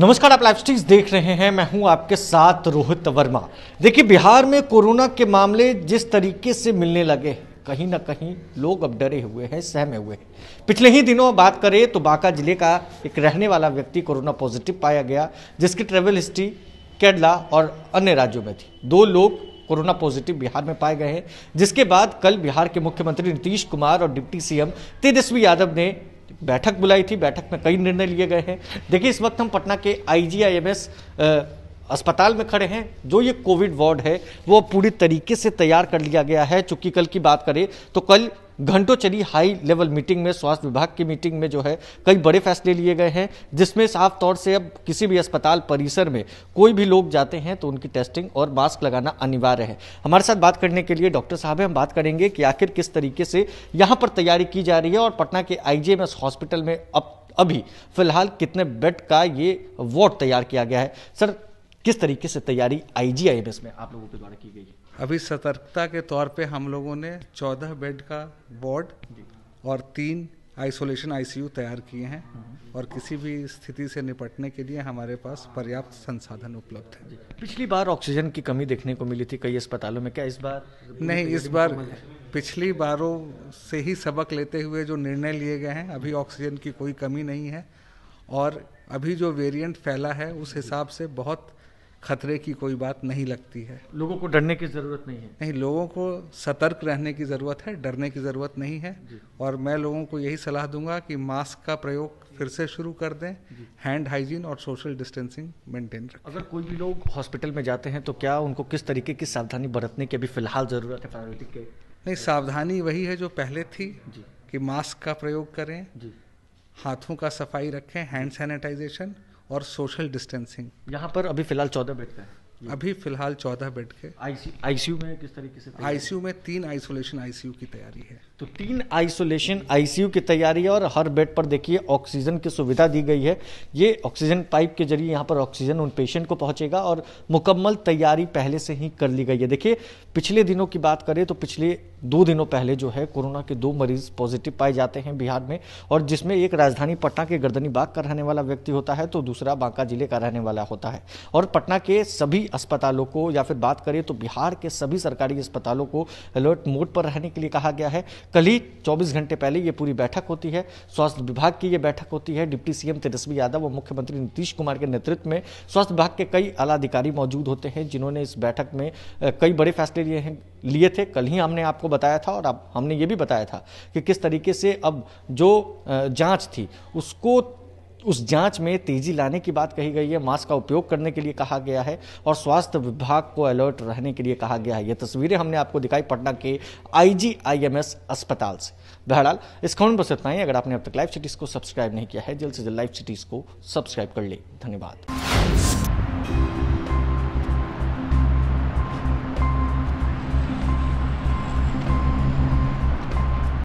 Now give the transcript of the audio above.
नमस्कार आप live sticks देख रहे हैं मैं हूं आपके साथ रोहित वर्मा देखिए बिहार में कोरोना के मामले जिस तरीके से मिलने लगे कहीं ना कहीं लोग अब डरे हुए हैं सहमे हुए हैं पिछले ही दिनों बात करें तो बांका जिले का एक रहने वाला व्यक्ति कोरोना पॉजिटिव पाया गया जिसकी ट्रेवल हिस्ट्री केरला और अन्य राज्यों में थी दो लोग कोरोना पॉजिटिव बिहार में पाए गए हैं जिसके बाद कल बिहार के मुख्यमंत्री नीतीश कुमार और डिप्टी सीएम तेजस्वी यादव ने बैठक बुलाई थी बैठक में कई निर्णय लिए गए हैं देखिए इस वक्त हम पटना के आईजीआईएमएस अस्पताल में खड़े हैं जो ये कोविड वार्ड है वो पूरी तरीके से तैयार कर लिया गया है चूंकि कल की बात करें तो कल घंटों चली हाई लेवल मीटिंग में स्वास्थ्य विभाग की मीटिंग में जो है कई बड़े फैसले लिए गए हैं जिसमें साफ तौर से अब किसी भी अस्पताल परिसर में कोई भी लोग जाते हैं तो उनकी टेस्टिंग और मास्क लगाना अनिवार्य है हमारे साथ बात करने के लिए डॉक्टर साहब हम बात करेंगे कि आखिर किस तरीके से यहाँ पर तैयारी की जा रही है और पटना के आईजीएमएस हॉस्पिटल में अब अभी फिलहाल कितने बेड का ये वार्ड तैयार किया गया है सर किस तरीके से तैयारी आईजीआईएमएस में आप लोगों के द्वारा की गई है अभी सतर्कता के तौर पे हम लोगों ने 14 बेड का वार्ड और तीन आइसोलेशन आईसीयू तैयार किए हैं हाँ। और किसी भी स्थिति से निपटने के लिए हमारे पास पर्याप्त संसाधन उपलब्ध है पिछली बार ऑक्सीजन की कमी देखने को मिली थी कई अस्पतालों में क्या इस बार नहीं इस बार पिछली बारों से ही सबक लेते हुए जो निर्णय लिए गए हैं अभी ऑक्सीजन की कोई कमी नहीं है और अभी जो वेरिएंट फैला है उस हिसाब से बहुत खतरे की कोई बात नहीं लगती है लोगों को डरने की ज़रूरत नहीं है नहीं लोगों को सतर्क रहने की ज़रूरत है डरने की ज़रूरत नहीं है और मैं लोगों को यही सलाह दूंगा कि मास्क का प्रयोग फिर से शुरू कर दें हैंड हाइजीन और सोशल डिस्टेंसिंग मेंटेन रखें अगर कोई भी लोग हॉस्पिटल में जाते हैं तो क्या उनको किस तरीके की सावधानी बरतने की अभी फ़िलहाल ज़रूरत है प्रायोरिटी के नहीं सावधानी वही है जो पहले थी कि मास्क का प्रयोग करें हाथों का सफाई रखें हैंड सैनिटाइजेशन और सोशल डिस्टेंसिंग यहाँ पर अभी फिलहाल चौदह बैठते हैं हम्म। अभी फिलहाल चौदह बेड के आईसीयू में किस तरीके से आईसीयू में तीन आइसोलेशन आईसीयू की तैयारी है तो तीन आइसोलेशन आईसीयू की तैयारी है और हर बेड पर देखिए ऑक्सीजन की सुविधा दी गई है ये ऑक्सीजन पाइप के जरिए यहाँ पर ऑक्सीजन उन पेशेंट को पहुँचेगा और मुकम्मल तैयारी पहले से ही कर ली गई है देखिए पिछले दिनों की बात करें तो पिछले दो दिनों पहले जो है कोरोना के दो मरीज पॉजिटिव पाए जाते हैं बिहार में और जिसमें एक राजधानी पटना के गर्दनी बाग का रहने वाला व्यक्ति होता है तो दूसरा बांका जिले का रहने वाला होता है और पटना के सभी अस्पतालों को या फिर बात करें तो बिहार के सभी सरकारी अस्पतालों को अलर्ट मोड पर रहने के लिए कहा गया है कल ही चौबीस घंटे पहले ये पूरी बैठक होती है स्वास्थ्य विभाग की ये बैठक होती है डिप्टी सीएम तेजस्वी यादव और मुख्यमंत्री नीतीश कुमार के नेतृत्व में स्वास्थ्य विभाग के कई आलाधिकारी मौजूद होते हैं जिन्होंने इस बैठक में कई बड़े फैसले लिए हैं लिए थे कल ही हमने आपको बताया था और अब हमने ये भी बताया था कि किस तरीके से अब जो जांच थी उसको उस जांच में तेजी लाने की बात कही गई है मास्क का उपयोग करने के लिए कहा गया है और स्वास्थ्य विभाग को अलर्ट रहने के लिए कहा गया है ये तस्वीरें हमने आपको दिखाई पटना के आईजीआईएमएस अस्पताल से बहरहाल इस खबर बस इतना ही अगर आपने अब तक लाइव सिटीज को सब्सक्राइब नहीं किया है जल्द से जल्द लाइव सिटीज को सब्सक्राइब कर ले धन्यवाद